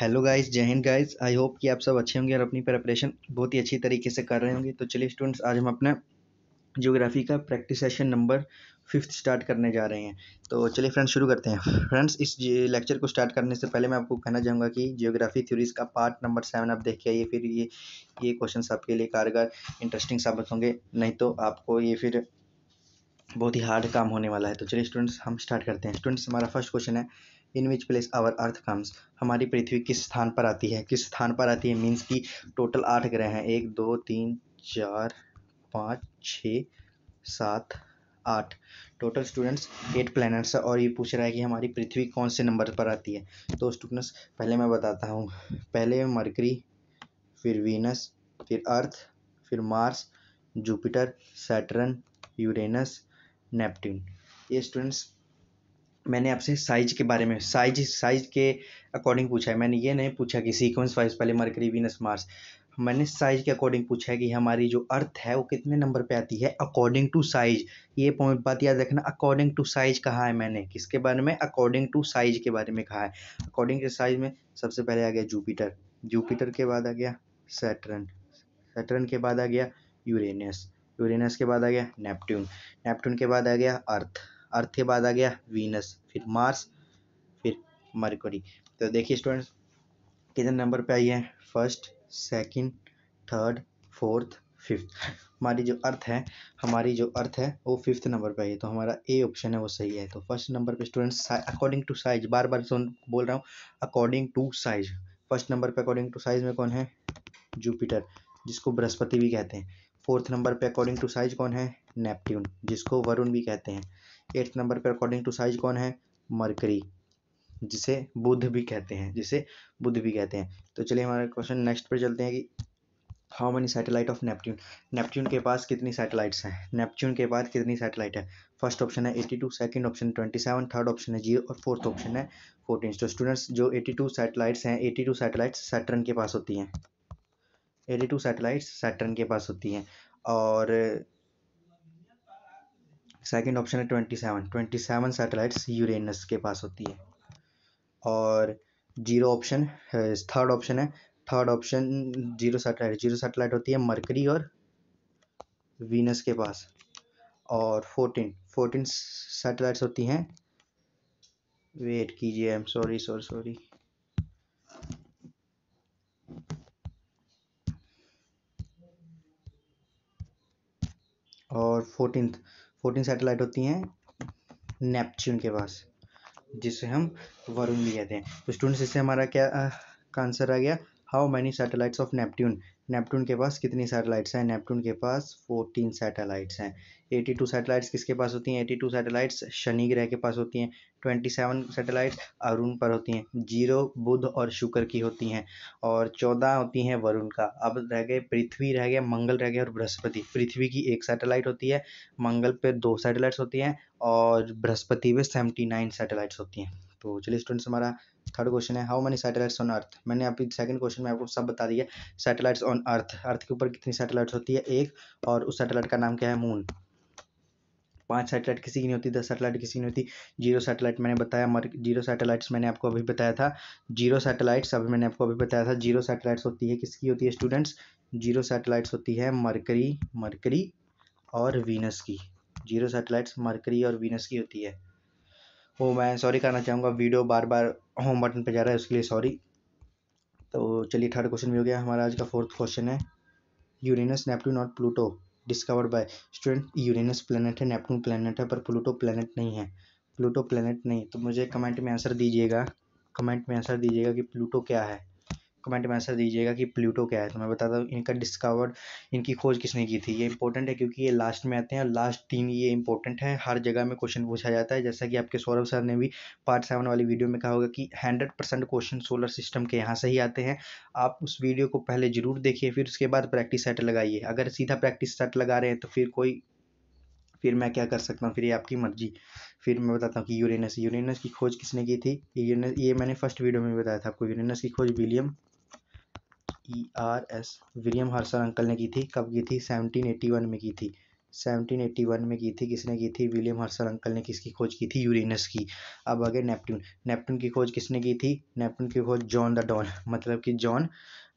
hello guys जय Hind guys I hope कि आप सब अच्छे होंगे और अपनी प्रेपरेशन बहुत ही अच्छी तरीके से कर रहे होंगे तो चलिए स्टूडेंट्स आज हम अपना ज्योग्राफी का practice session number fifth start करने जा रहे हैं तो चलिए फ्रेंड्स शुरू करते हैं फ्रेंड्स इस लेक्चर को स्टार्ट करने से पहले मैं आपको कहना चाहूँगा कि जियोग्राफी थ्योरीज का पार्ट नंबर सेवन आप देख के आइए फिर ये ये क्वेश्चन आपके लिए कारगर इंटरेस्टिंग साबित होंगे नहीं तो आपको ये फिर बहुत ही हार्ड काम होने वाला है तो चलिए स्टूडेंट्स हम स्टार्ट करते हैं स्टूडेंट्स हमारा फर्स्ट क्वेश्चन है in which place our earth comes हमारी पृथ्वी किस स्थान पर आती है किस स्थान पर आती है मीन्स की टोटल आठ ग्रह हैं एक दो तीन चार पाँच छ सात आठ टोटल स्टूडेंट्स एट प्लैनेट्स है और ये पूछ रहा है कि हमारी पृथ्वी कौन से नंबर पर आती है तो स्टूडेंट्स पहले मैं बताता हूँ पहले मरकरी फिर वीनस फिर अर्थ फिर Mars Jupiter Saturn Uranus Neptune ये स्टूडेंट्स मैंने आपसे साइज के बारे में साइज साइज के अकॉर्डिंग पूछा है मैंने ये नहीं पूछा कि सीक्वेंस वाइज पहले मरकरी वीनस मार्स मैंने साइज के अकॉर्डिंग पूछा है कि हमारी जो अर्थ है वो कितने नंबर पे आती है अकॉर्डिंग टू साइज ये पॉइंट बात याद रखना अकॉर्डिंग टू साइज कहा है मैंने किसके बारे में अकॉर्डिंग टू साइज के बारे में कहा है अकॉर्डिंग टू साइज में सबसे पहले आ गया जूपिटर जूपिटर के बाद आ गया सैटरन सैटरन के बाद आ गया यूरेनस यूरेनस के बाद आ गया नेपट्टून नेपट्टून के बाद आ गया अर्थ अर्थ के बाद आ गया वीनस फिर मार्स फिर मरकरी तो देखिए स्टूडेंट्स कितने नंबर पे आई है first second third fourth fifth हमारी जो अर्थ है हमारी जो अर्थ है वो फिफ्थ नंबर पे आई है तो हमारा ए ऑप्शन है वो सही है तो फर्स्ट नंबर पे स्टूडेंट्स अकॉर्डिंग टू साइज बार बार बोल रहा हूँ according to size first number पे अकॉर्डिंग टू साइज में कौन है जुपिटर जिसको बृहस्पति भी कहते हैं फोर्थ नंबर पे अकॉर्डिंग टू साइज कौन है नेपट्ट्यून जिसको वरुण भी कहते हैं एट्थ नंबर पर अकॉर्डिंग टू साइज कौन है मरकरी जिसे बुध भी कहते हैं जिसे बुध भी कहते हैं तो चलिए हमारे क्वेश्चन नेक्स्ट पर चलते हैं कि how many satellite of Neptune Neptune के पास कितनी सैटेलाइट्स हैं नेपट्यून के पास कितनी सैटेलाइट है फर्स्ट ऑप्शन है eighty two second option twenty seven third option है जीरो और फोर्थ ऑप्शन है फोर्टीन तो स्टूडेंट्स जो एटी टू सैटेलाइट्स हैं एटी टू सैटेलाइट्स सैटर्न के पास होती हैं एटी टू सैटेलाइट्स सैटर्न के पास होती हैं और सेकंड ऑप्शन है twenty seven twenty seven satellites Uranus के पास होती है और जीरो ऑप्शन थर्ड ऑप्शन है third option zero satellite zero satellite होती है मरकरी और वीनस के पास और फोर्टीन फोर्टीन सेटेलाइट्स होती हैं वेट कीजिए I am sorry sorry sorry और फोर्टीन फोर्टीन सैटेलाइट होती हैं नेपच्यून के पास जिसे हम वरुण भी कहते हैं तो स्टूडेंट्स इससे हमारा क्या आंसर आ गया how many satellites of Neptune Neptune के पास कितनी सैटेलाइट्स हैं नेपट्टून के पास फोर्टीन सैटेलाइट्स हैं एटी टू सैटेलाइट्स किसके पास होती हैं एटी टू सैटेलाइट्स शनि ग्रह के पास होती हैं ट्वेंटी सेवन सेटेलाइट अरुण पर होती हैं जीरो बुध और शुक्र की होती हैं और चौदह होती हैं वरुण का अब रह गए पृथ्वी रह गए मंगल रह गए और बृहस्पति पृथ्वी की एक सैटेलाइट होती है मंगल पे दो सैटेलाइट्स होती हैं और बृहस्पति पे सेवेंटी नाइन सैटेलाइट्स होती हैं तो चलिए स्टूडेंट्स हमारा थर्ड क्वेश्चन है how many satellites on earth मैंने अभी सेकंड क्वेश्चन में आपको सब बता दिया सैटेलाइट्स ऑन अर्थ अर्थ के ऊपर कितनी सैटेलाइट्स होती है एक और उस सैटेलाइट का नाम क्या है मून पाँच सैटेलाइट किसी की नहीं होती दस सैटेलाइट किसी की नहीं होती जीरो सैटेलाइट मैंने बताया मर जीरो सैटेलाइट्स मैंने आपको अभी बताया था जीरो सैटेलाइट्स अभी मैंने आपको अभी बताया था जीरो सैटेलाइट्स होती है किसकी होती है स्टूडेंट्स जीरो सैटेलाइट्स होती है मरकरी मरकरी और वीनस की जीरो सैटेलाइट्स मरकरी और वीनस की होती है वो मैं सॉरी करना चाहूँगा वीडियो बार बार होम बटन पर जा रहा है उसके लिए सॉरी तो चलिए थर्ड क्वेश्चन भी हो गया हमारा आज का फोर्थ क्वेश्चन है यूरेनस नेपट्टून और Pluto discovered by student Uranus planet है नेपटून प्लानट है पर प्लूटो प्लानट नहीं है प्लूटो प्लानट नहीं तो मुझे कमेंट में आंसर दीजिएगा कमेंट में आंसर दीजिएगा कि प्लूटो क्या है कमेंट में ऐसा दीजिएगा कि प्लूटो क्या है तो मैं बताता हूँ इनका डिस्कवर इनकी खोज किसने की थी ये इंपॉर्टेंट है क्योंकि ये लास्ट में आते हैं और लास्ट तीन ये इंपॉर्टेंट है हर जगह में क्वेश्चन पूछा जाता है जैसा कि आपके सौरभ सर ने भी पार्ट सेवन वाली वीडियो में कहा होगा कि hundred percent question solar system के यहाँ से ही आते हैं आप उस वीडियो को पहले जरूर देखिए फिर उसके बाद प्रैक्टिस सेट लगाइए अगर सीधा प्रैक्टिस सेट लगा रहे हैं तो फिर कोई फिर मैं क्या कर सकता हूँ फिर ये आपकी मर्जी फिर मैं बताता हूँ कि यूरेनस यूरेनस की खोज किसने की थी यूरेनस ये मैंने फर्स्ट वीडियो में बताया था आपको यूरेनस की खोज William E R S William Herschel uncle ने की थी कब की थी 1781 में की थी 1781 में की थी किसने की थी विलियम हर्सल अंकल ने किसकी खोज की थी यूरेनस की अब आगे नेपट्टून नेपट्टून की खोज किसने की थी नेपट्टून की खोज जॉन द डॉन मतलब कि जॉन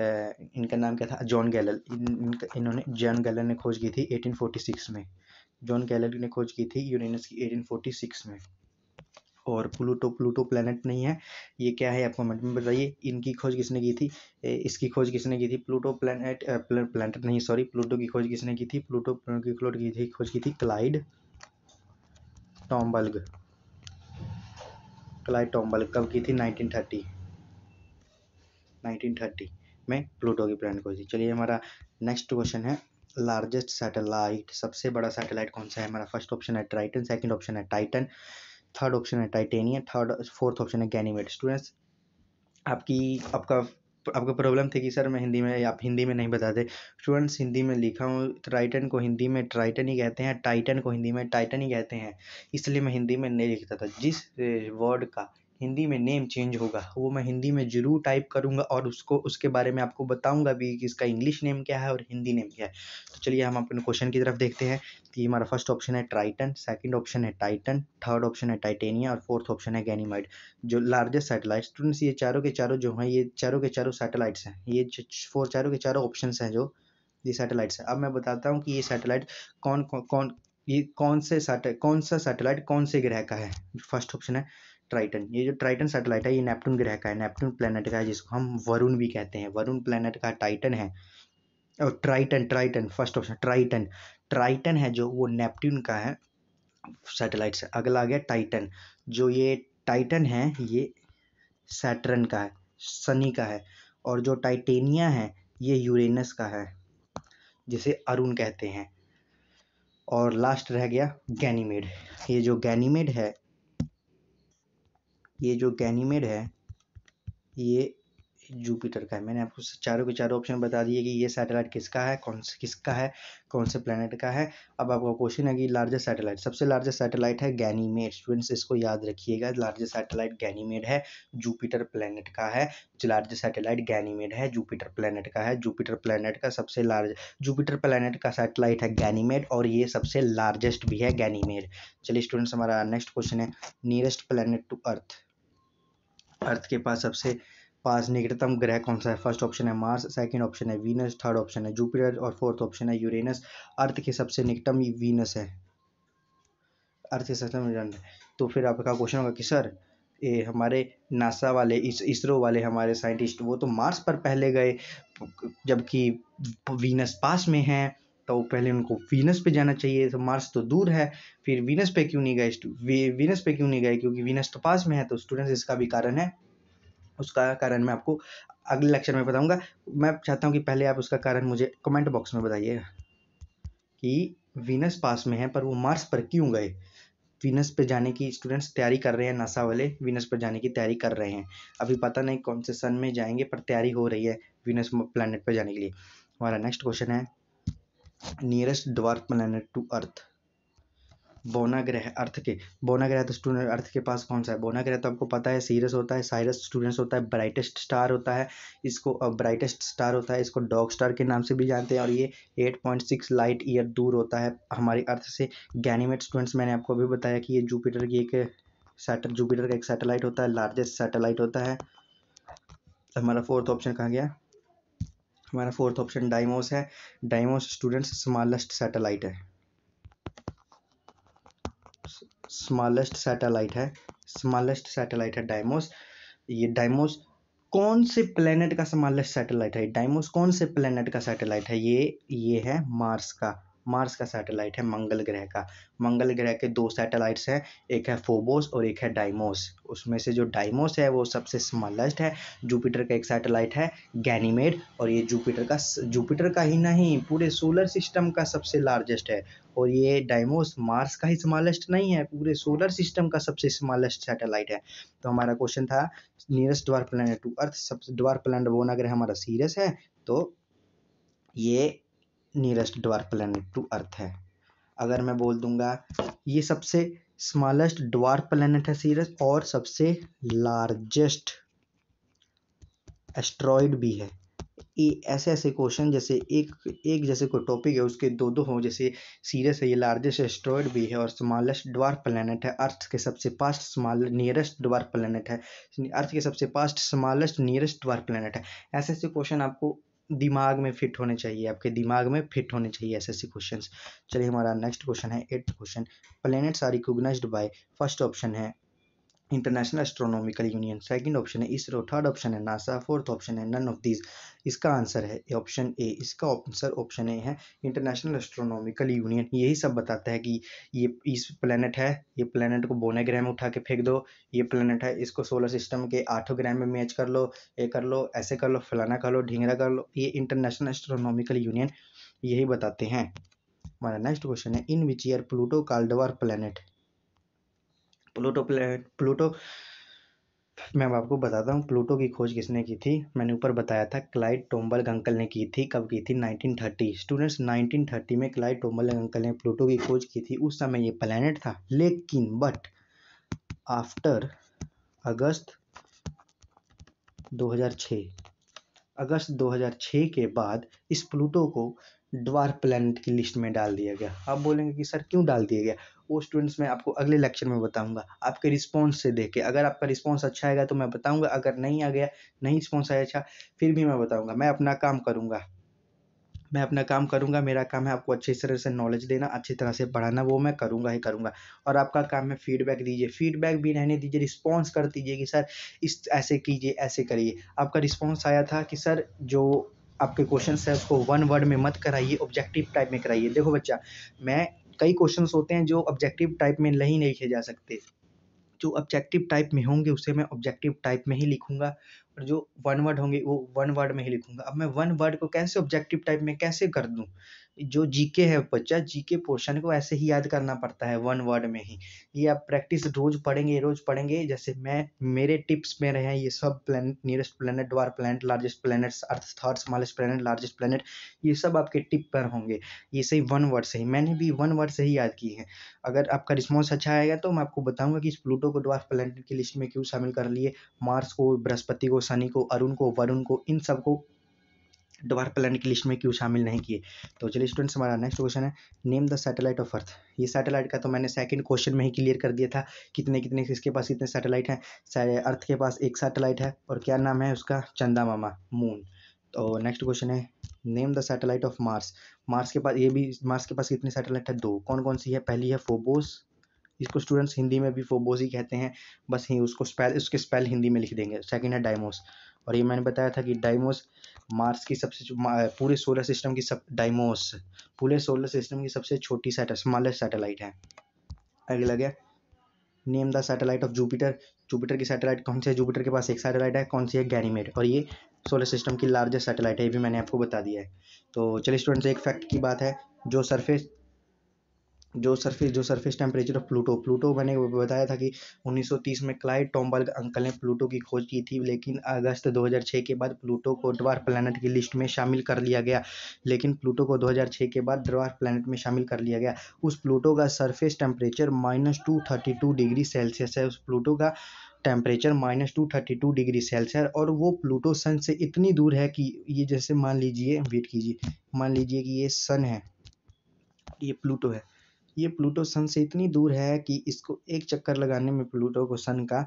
इनका नाम क्या था जॉन गैलल इन, इन्होंने जॉन गैलल ने खोज की थी 1846 में जॉन गैलल ने खोज की थी यूरेनस की 1846 में और प्लूटो प्लूटो प्लानट नहीं है ये क्या है आप कमेंट में बताइए इनकी खोज किसने की थी इसकी खोज किसने की थी प्लूटो प्लानट प्लानट नहीं सॉरी प्लूटो की खोज किसने की थी प्लूटो की खोज की थी खोज की थी क्लाइड टॉम्बल्ग क्लाइड टॉम्बल्ग कब की थी नाइनटीन थर्टी नाइनटीन थर्टी में प्लूटो की प्लानट खोजी चलिए हमारा नेक्स्ट क्वेश्चन है लार्जेस्ट सैटेलाइट सबसे बड़ा सैटेलाइट कौन सा है हमारा फर्स्ट ऑप्शन है ट्राइटन सेकंड ऑप्शन है टाइटन थर्ड ऑप्शन है टाइटेनिया थर्ड फोर्थ ऑप्शन है गैनीमेड स्टूडेंट्स आपकी आपका आपका प्रॉब्लम थी कि सर मैं हिंदी में आप हिंदी में नहीं बताते स्टूडेंट्स हिंदी में लिखा हूँ ट्राइटन को हिंदी में ट्राइटन ही कहते हैं टाइटन को हिंदी में टाइटन ही कहते हैं इसलिए मैं हिंदी में नहीं लिखता था जिस वर्ड का हिंदी में नेम चेंज होगा वो मैं हिंदी में ज़रूर टाइप करूंगा और उसको उसके बारे में आपको बताऊंगा भी कि इसका इंग्लिश नेम क्या है और हिंदी नेम क्या है तो चलिए हम अपने क्वेश्चन की तरफ देखते हैं कि हमारा फर्स्ट ऑप्शन है ट्राइटन सेकंड ऑप्शन है टाइटन थर्ड ऑप्शन है टाइटेनिया और फोर्थ ऑप्शन है गैनीमाइड जो लार्जेस्ट सेटेलाइट स्टूडेंट्स ये चारों के चारों जो हैं ये चारों के चारों सेटेलाइट्स हैं ये फोर चारों के चारों ऑप्शन हैं जो ये सैटेलाइट्स हैं अब मैं बताता हूँ कि ये सैटेलाइट कौन कौन कौन ये कौन से सैटे कौन सा सैटेलाइट कौन से ग्रह का है फर्स्ट ऑप्शन है ट्राइटन ये जो ट्राइटन सैटेलाइट है ये नेपट्टून ग्रह का है नेपट्टून प्लानट का है जिसको हम वरुण भी कहते हैं वरुण प्लानट का टाइटन है और Triton Triton first option Triton Triton है जो वो नेपट्टून का है सैटेलाइट से अगला आ गया टाइटन जो ये टाइटन है ये सैटरन का है सनी का है और जो टाइटेनिया है ये यूरेनस का है जिसे अरुण कहते हैं और लास्ट रह गया गैनीमेड ये जो गैनीमेड है ये जो गैनीमेड है ये जुपिटर का है मैंने आपको चारों के चारों ऑप्शन बता दिए कि ये सैटेलाइट किसका है कौन से किसका है कौन से प्लानट का है अब आपका क्वेश्चन है कि लार्जेस्ट सैटेलाइट सबसे लार्जेस्ट सैटेलाइट है गैनीमेड स्टूडेंट्स इसको याद रखिएगा लार्जेस्ट सैटेलाइट गैनीमेड है जुपिटर प्लानट का है लार्जेस्ट सैटेलाइट गैनीमेड है जुपिटर प्लानट का है जुपिटर प्लानट का सबसे लार्ज जुपिटर प्लानट का सैटेलाइट है गैनीमेड और ये सबसे लार्जेस्ट भी है गैनीमेड चलिए स्टूडेंट्स हमारा नेक्स्ट क्वेश्चन है nearest planet to earth earth के पास सबसे पास निकटतम ग्रह कौन सा है फर्स्ट ऑप्शन है मार्स सेकंड ऑप्शन है वीनस थर्ड ऑप्शन है जुपिटर और फोर्थ ऑप्शन है यूरेनस अर्थ के सबसे निकटतम वीनस है अर्थ के सबसे तो फिर आपका क्वेश्चन होगा कि सर ये हमारे नासा वाले इस इसरो वाले हमारे साइंटिस्ट वो तो मार्स पर पहले गए जबकि वीनस पास में है तो पहले उनको वीनस पे जाना चाहिए तो मार्स तो दूर है फिर वीनस पे क्यों नहीं गए वी, वीनस पे क्यों नहीं गए क्योंकि वीनस तो पास में है तो स्टूडेंट्स इसका भी कारण है उसका कारण मैं आपको अगले लेक्चर में बताऊंगा मैं चाहता हूँ कि पहले आप उसका कारण मुझे कमेंट बॉक्स में बताइएगा कि वीनस पास में है पर वो मार्स पर क्यों गए वीनस पे जाने की स्टूडेंट्स तैयारी कर रहे हैं नासा वाले वीनस पर जाने की तैयारी कर रहे हैं अभी पता नहीं कौन से सन में जाएंगे पर तैयारी हो रही है वीनस प्लानट पर जाने के लिए हमारा नेक्स्ट क्वेश्चन है nearest dwarf planet to earth बोना ग्रह अर्थ के बोना ग्रह तो स्टूडेंट अर्थ के पास कौन सा है बोना ग्रह तो आपको पता है सीरस होता है साइरस स्टूडेंट्स होता है ब्राइटेस्ट स्टार होता है इसको ब्राइटेस्ट स्टार होता है इसको डॉग स्टार के नाम से भी जानते हैं और ये 8.6 लाइट ईयर दूर होता है हमारे अर्थ से गैनीमेट स्टूडेंट्स मैंने आपको अभी बताया कि ये जूपिटर की एक सैटर जूपिटर का एक सैटेलाइट होता है लार्जेस्ट सैटेलाइट होता है हमारा फोर्थ ऑप्शन कहाँ गया हमारा फोर्थ ऑप्शन डाइमोस है डाइमोस स्टूडेंट्स स्मॉलेस्ट सैटेलाइट है स्मॉलेस्ट सैटेलाइट है स्मॉलेस्ट सैटेलाइट है डायमोस ये डायमोस कौन से प्लेनेट का स्मॉलेस्ट सैटेलाइट है डायमोस कौन से प्लेनेट का सैटेलाइट है ये ये है मार्स का मार्स का सैटेलाइट है मंगल ग्रह का मंगल ग्रह के दो सैटेलाइट्स हैं एक है फोबोस और एक है डाइमोस उसमें से जो डाइमोस है वो सबसे स्मॉलेस्ट है जुपिटर का एक सैटेलाइट है गैनीमेड और ये जुपिटर का जुपिटर का ही नहीं पूरे सोलर सिस्टम का सबसे लार्जेस्ट है और ये डाइमोस मार्स का ही स्मॉलेस्ट नहीं है पूरे सोलर सिस्टम का सबसे स्मॉलेस्ट सैटेलाइट है तो हमारा क्वेश्चन था nearest dwarf planet to earth सबसे ड्वार प्लान वो नगर हमारा सीरियस है तो ये nearest dwarf planet to earth है अगर मैं बोल दूंगा ये सबसे स्मॉलेस्ट ड्वार्फ प्लैनेट है सीरस और सबसे लार्जेस्ट एस्ट्रॉयड भी है ये ऐसे ऐसे क्वेश्चन जैसे एक एक जैसे कोई टॉपिक है उसके दो दो हों जैसे सीरस है ये लार्जेस्ट एस्ट्रॉयड भी है और स्मॉलेस्ट ड्वार्फ प्लानट है अर्थ के सबसे पास्ट स्मॉल नियरेस्ट ड्वार्फ प्लानट है अर्थ के सबसे पास्ट स्मॉलेस्ट नियरेस्ट ड्वार्फ प्लानट है ऐसे ऐसे क्वेश्चन आपको दिमाग में फिट होने चाहिए आपके दिमाग में फिट होने चाहिए ऐसे ऐसे क्वेश्चन चलिए हमारा नेक्स्ट क्वेश्चन है eighth question planets are recognised by first option है international astronomical union second option है इसरो थर्ड ऑप्शन है नासा फोर्थ ऑप्शन है नन ऑफ दीज इसका आंसर है ऑप्शन ए इसका आंसर ऑप्शन ए है इंटरनेशनल एस्ट्रोनॉमिकल यूनियन यही सब बताता है कि ये इस प्लानट है ये प्लानट को बोने ग्रह में उठा के फेंक दो ये प्लानट है इसको सोलर सिस्टम के आठों ग्रह में मैच कर लो ये कर लो ऐसे कर लो फलाना कर लो ढींगरा कर लो ये इंटरनेशनल एस्ट्रोनॉमिकल यूनियन यही बताते हैं हमारा नेक्स्ट क्वेश्चन है in which year Pluto called dwarf planet Pluto planet Pluto मैं आपको बताता हूँ प्लूटो की खोज किसने की थी मैंने ऊपर बताया था क्लाइड टोम्बल अंकल ने की थी कब की थी 1930 स्टूडेंट्स 1930 में क्लाइड टोम्बल अंकल ने प्लूटो की खोज की थी उस समय ये प्लैनेट था लेकिन बट आफ्टर अगस्त 2006 अगस्त 2006 के बाद इस प्लूटो को ड्वार प्लैनेट की लिस्ट में डाल दिया गया आप बोलेंगे कि सर क्यों डाल दिया गया वो स्टूडेंट्स मैं आपको अगले लेक्चर में बताऊंगा आपके रिस्पॉन्स से देख के अगर आपका रिस्पॉन्स अच्छा आएगा तो मैं बताऊंगा अगर नहीं आ गया नहीं रिस्पॉन्स आया अच्छा फिर भी मैं बताऊंगा मैं अपना काम करूंगा मैं अपना काम करूंगा मेरा काम है आपको अच्छी तरह से नॉलेज देना अच्छी तरह से पढ़ाना वो मैं करूंगा ही करूंगा और आपका काम है फीडबैक दीजिए फीडबैक भी रहने दीजिए रिस्पांस कर दीजिए कि सर इस ऐसे कीजिए ऐसे करिए आपका रिस्पांस आया था कि सर जो आपके क्वेश्चन है उसको वन वर्ड में मत कराइए ऑब्जेक्टिव टाइप में कराइए देखो बच्चा मैं कई क्वेश्चन होते हैं जो ऑब्जेक्टिव टाइप में नहीं लिखे जा सकते जो ऑब्जेक्टिव टाइप में होंगे उसे मैं ऑब्जेक्टिव टाइप में ही लिखूंगा और जो वन वर्ड होंगे वो वन वर्ड में ही लिखूंगा अब मैं वन वर्ड को कैसे ऑब्जेक्टिव टाइप में कैसे कर दूँ जो जी के है बच्चा जी के पोर्शन को ऐसे ही याद करना पड़ता है वन वर्ड में ही ये आप प्रैक्टिस रोज पढ़ेंगे रोज पढ़ेंगे जैसे मैं मेरे टिप्स में रहे हैं ये सब planet nearest planet dwarf planet largest planets earth third smallest planet largest planet ये सब आपके टिप पर होंगे ये सही वन वर्ड से ही मैंने भी वन वर्ड से ही याद की है अगर आपका रिस्पॉन्स अच्छा आएगा तो मैं आपको बताऊँगा कि इस प्लूटो को डॉर्फ प्लानट की लिस्ट में क्यों शामिल कर लिए मार्स को बृहस्पति को शनि को अरुण को वरुण को इन सबको दोबारा प्लानट की लिस्ट में क्यों शामिल नहीं किए तो चलिए स्टूडेंट्स हमारा नेक्स्ट क्वेश्चन है name the satellite of earth ये सैटेलाइट का तो मैंने सेकंड क्वेश्चन में ही क्लियर कर दिया था कितने कितने इसके पास कितने सैटेलाइट हैं अर्थ के पास एक सैटेलाइट है और क्या नाम है उसका चंदा मामा मून तो नेक्स्ट क्वेश्चन है name the satellite of Mars Mars के पास ये भी मार्स के पास कितने सैटेलाइट है दो कौन कौन सी है पहली है फोबोस इसको स्टूडेंट्स हिंदी में भी फोबोस ही कहते हैं बस ही उसको स्पेल उसके स्पेल हिंदी में लिख देंगे सेकेंड है डायमोस और ये मैंने बताया था कि डायमोस मार्स की सबसे पूरे सोलर सिस्टम की सब डाइमोस पूरे सोलर सिस्टम की सबसे छोटी सैटल स्मॉलेस्ट सैटेलाइट है अगला लगे name the satellite of Jupiter Jupiter की सैटेलाइट कौन सी है जुपिटर के पास एक सैटेलाइट है कौन सी है गैनीमेड और ये सोलर सिस्टम की लार्जेस्ट सैटेलाइट है ये भी मैंने आपको बता दिया है तो चलिए स्टूडेंट्स एक फैक्ट की बात है जो सरफेस जो सरफेस जो surface temperature of Pluto Pluto मैंने बताया था कि 1930 में क्लाइड टॉम्बर्ग अंकल ने प्लूटो की खोज की थी लेकिन अगस्त 2006 के बाद प्लूटो को ड्वार प्लानट की लिस्ट में शामिल कर लिया गया लेकिन प्लूटो को 2006 के बाद ड्वार प्लानट में शामिल कर लिया गया उस प्लूटो का surface temperature minus degree Celsius है उस प्लूटो का temperature minus two thirty two degree Celsius और वो प्लूटो सन से इतनी दूर है कि ये जैसे मान लीजिए वेट कीजिए मान लीजिए कि ये सन है ये प्लूटो है ये प्लूटो सन से इतनी दूर है कि इसको एक चक्कर लगाने में प्लूटो को सन का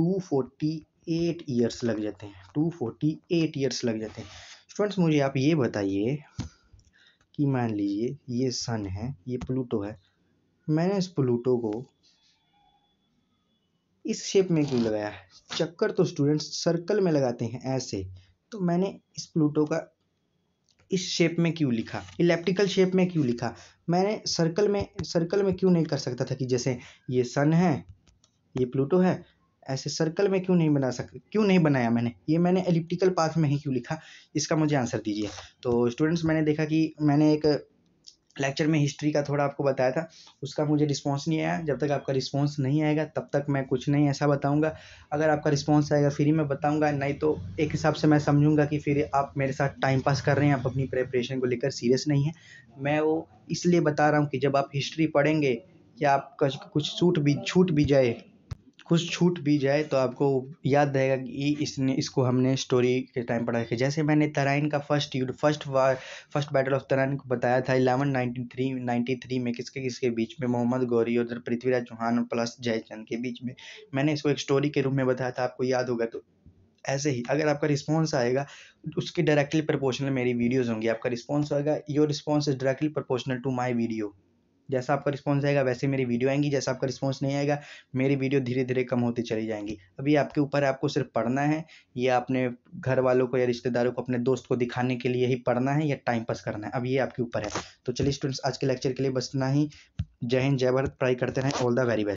248 फोर्टी एट ईयर्स लग जाते हैं 248 फोर्टी एट ईयर्स लग जाते हैं स्टूडेंट्स मुझे आप ये बताइए कि मान लीजिए ये सन है ये प्लूटो है मैंने इस प्लूटो को इस शेप में क्यों लगाया चक्कर तो स्टूडेंट्स सर्कल में लगाते हैं ऐसे तो मैंने इस प्लूटो का इस शेप में क्यों लिखा इलेप्टिकल शेप में क्यों लिखा मैंने सर्कल में सर्कल में क्यों नहीं कर सकता था कि जैसे ये सन है ये प्लूटो है ऐसे सर्कल में क्यों नहीं बना सक क्यों नहीं बनाया मैंने ये मैंने एलिप्टिकल पाथ में ही क्यों लिखा इसका मुझे आंसर दीजिए तो स्टूडेंट्स मैंने देखा कि मैंने एक लेक्चर में हिस्ट्री का थोड़ा आपको बताया था उसका मुझे रिस्पांस नहीं आया जब तक आपका रिस्पांस नहीं आएगा तब तक मैं कुछ नहीं ऐसा बताऊंगा अगर आपका रिस्पांस आएगा फिर ही मैं बताऊंगा नहीं तो एक हिसाब से मैं समझूंगा कि फिर आप मेरे साथ टाइम पास कर रहे हैं आप अपनी प्रेपरेशन को लेकर सीरियस नहीं है मैं वो इसलिए बता रहा हूँ कि जब आप हिस्ट्री पढ़ेंगे या आप कुछ छूट भी छूट भी जाए कुछ छूट भी जाए तो आपको याद रहेगा कि इसने इसको हमने स्टोरी के टाइम पढ़ा रखे जैसे मैंने तराइन का फर्स्ट युद्ध first war first battle of Tarain को बताया था eleven ninety three ninety three में किसके किसके बीच में मोहम्मद गौरी और पृथ्वीराज चौहान प्लस जयचंद के बीच में मैंने इसको एक स्टोरी के रूप में बताया था आपको याद होगा तो ऐसे ही अगर आपका रिस्पॉन्स आएगा उसके डायरेक्टली प्रपोर्शनल मेरी वीडियोज़ होंगी आपका रिस्पॉन्स आएगा your response is directly proportional to my video जैसा आपका रिस्पॉन्स आएगा वैसे मेरी वीडियो आएंगी जैसा आपका रिस्पॉन्स नहीं आएगा मेरी वीडियो धीरे धीरे कम होती चली जाएंगी अभी आपके ऊपर आपको सिर्फ पढ़ना है या अपने घर वालों को या रिश्तेदारों को अपने दोस्त को दिखाने के लिए ही पढ़ना है या टाइम पास करना है अब ये आपके ऊपर है तो चलिए स्टूडेंट्स आज के लेक्चर के लिए बस इतना ही जय हिंद जय भारत पढ़ाई करते रहें ऑल द वेरी बेस्ट